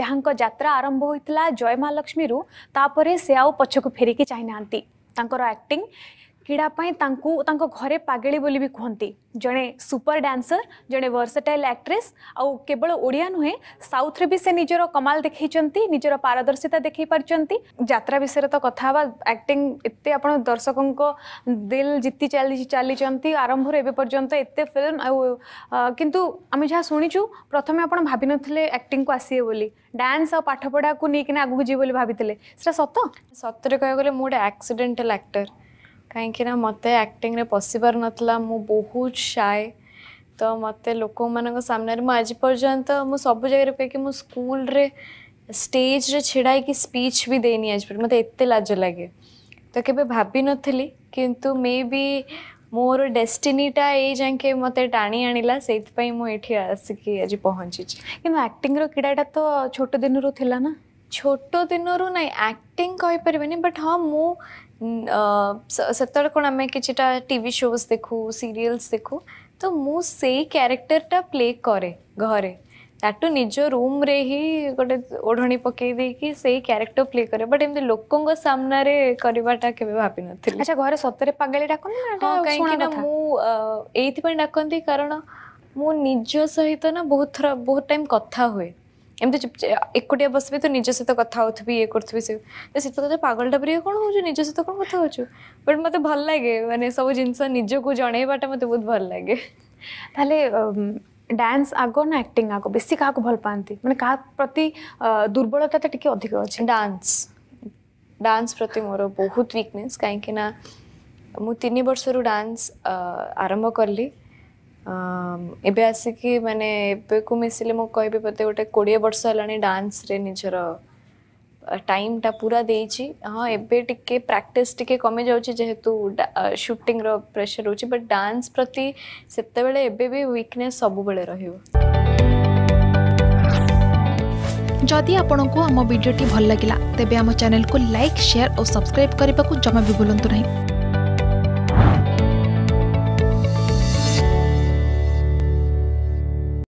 ଯାହାଙ୍କ ଯାତ୍ରା ଆରମ୍ଭ ହୋଇଥିଲା ଜୟ ମହାଲକ୍ଷ୍ମୀରୁ ତାପରେ ସେ ଆଉ ପଛକୁ ଫେରିକି ଚାହିଁନାହାନ୍ତି ତାଙ୍କର ଆକ୍ଟିଂ କ୍ରୀଡ଼ା ପାଇଁ ତାଙ୍କୁ ତାଙ୍କ ଘରେ ପାଗେଳି ବୋଲି ବି କୁହନ୍ତି ଜଣେ ସୁପର ଡ୍ୟାନ୍ସର ଜଣେ ଭର୍ସଟାଇଲ୍ ଆକ୍ଟ୍ରେସ୍ ଆଉ କେବଳ ଓଡ଼ିଆ ନୁହେଁ ସାଉଥରେ ବି ସେ ନିଜର କମାଲ ଦେଖେଇଛନ୍ତି ନିଜର ପାରଦର୍ଶିତା ଦେଖେଇ ପାରିଛନ୍ତି ଯାତ୍ରା ବିଷୟରେ ତ କଥା ହେବା ଆକ୍ଟିଂ ଏତେ ଆପଣ ଦର୍ଶକଙ୍କ ଦିଲ ଜିତି ଚାଲି ଚାଲିଛନ୍ତି ଆରମ୍ଭରୁ ଏବେ ପର୍ଯ୍ୟନ୍ତ ଏତେ ଫିଲ୍ମ ଆଉ କିନ୍ତୁ ଆମେ ଯାହା ଶୁଣିଛୁ ପ୍ରଥମେ ଆପଣ ଭାବିନଥିଲେ ଆକ୍ଟିଂକୁ ଆସିବେ ବୋଲି ଡ୍ୟାନ୍ସ ଆଉ ପାଠପଢ଼ାକୁ ନେଇକିନା ଆଗକୁ ଯିବେ ବୋଲି ଭାବିଥିଲେ ସେଟା ସତ ସତରେ କହିବାକୁ ଗଲେ ମୁଁ ଗୋଟେ ଆକ୍ସିଡେଣ୍ଟାଲ୍ ଆକ୍ଟର କାହିଁକିନା ମୋତେ ଆକ୍ଟିଂରେ ପଶିବାର ନଥିଲା ମୁଁ ବହୁତ ଶାଏ ତ ମୋତେ ଲୋକମାନଙ୍କ ସାମ୍ନାରେ ମୁଁ ଆଜି ପର୍ଯ୍ୟନ୍ତ ମୁଁ ସବୁ ଜାଗାରେ କହିକି ମୁଁ ସ୍କୁଲରେ ଷ୍ଟେଜ୍ରେ ଛିଡ଼ା ହେଇକି ସ୍ପିଚ୍ ବି ଦେଇନି ଆଜି ପର୍ଯ୍ୟନ୍ତ ମୋତେ ଏତେ ଲାଜ ଲାଗେ ତ କେବେ ଭାବିନଥିଲି କିନ୍ତୁ ମେ ବି ମୋର ଡେଷ୍ଟିନିଟା ଏଇ ଯାକେ ମୋତେ ଟାଣି ଆଣିଲା ସେଇଥିପାଇଁ ମୁଁ ଏଠି ଆସିକି ଆଜି ପହଞ୍ଚିଛି କିନ୍ତୁ ଆକ୍ଟିଂର କ୍ରୀଡ଼ାଟା ତ ଛୋଟ ଦିନରୁ ଥିଲା ନା छोटदू न आक्टिंगपरि बट हांत आम्ही किती टी शोज देखु सिरीयलस देखु तो मी सी क्यक्टर टा प्ले किंवा घरे ठेव निज रूम रे ही गोष्ट ओढणी पके देकि स्यक्टर प्ले करा बट एम लोक सामन्या करटा केलं आच्छा घर सत्या पगे डाके काही एथपै डाकती कारण मी सहित ना बहुत थर बहुत टाइम कथा हु ଏମିତି ଏକୁଟିଆ ବସିବି ତ ନିଜ ସହିତ କଥା ହେଉଥିବି ଇଏ କରୁଥିବି ସେ ତ ଶୀତ କଥା ପାଗଳଟା ପରିକା କ'ଣ ହେଉଛୁ ନିଜ ସହିତ କ'ଣ କଥା ହେଉଛୁ ବଟ୍ ମୋତେ ଭଲ ଲାଗେ ମାନେ ସବୁ ଜିନିଷ ନିଜକୁ ଜଣେଇବାଟା ମୋତେ ବହୁତ ଭଲ ଲାଗେ ତାହେଲେ ଡ୍ୟାନ୍ସ ଆଗ ନା ଆକ୍ଟିଂ ଆଗ ବେଶୀ କାହାକୁ ଭଲ ପାଆନ୍ତି ମାନେ କାହା ପ୍ରତି ଦୁର୍ବଳତାଟା ଟିକେ ଅଧିକ ଅଛି ଡ୍ୟାନ୍ସ ଡ୍ୟାନ୍ସ ପ୍ରତି ମୋର ବହୁତ ୱିକନେସ୍ କାହିଁକିନା ମୁଁ ତିନି ବର୍ଷରୁ ଡ୍ୟାନ୍ସ ଆରମ୍ଭ କଲି ଏବେ ଆସିକି ମାନେ ଏବେକୁ ମିଶିଲେ ମୁଁ କହିବି ବୋଧେ ଗୋଟେ କୋଡ଼ିଏ ବର୍ଷ ହେଲାଣି ଡ୍ୟାନ୍ସରେ ନିଜର ଟାଇମ୍ଟା ପୁରା ଦେଇଛି ହଁ ଏବେ ଟିକେ ପ୍ରାକ୍ଟିସ୍ ଟିକେ କମି ଯାଉଛି ଯେହେତୁ ସୁଟିଂର ପ୍ରେସର୍ ରହୁଛି ବଟ୍ ଡ୍ୟାନ୍ସ ପ୍ରତି ସେତେବେଳେ ଏବେ ବି ୱିକନେସ୍ ସବୁବେଳେ ରହିବ ଯଦି ଆପଣଙ୍କୁ ଆମ ଭିଡ଼ିଓଟି ଭଲ ଲାଗିଲା ତେବେ ଆମ ଚ୍ୟାନେଲକୁ ଲାଇକ୍ ସେୟାର ଓ ସବସ୍କ୍ରାଇବ୍ କରିବାକୁ ଜମା ବି ଭୁଲନ୍ତୁ ନାହିଁ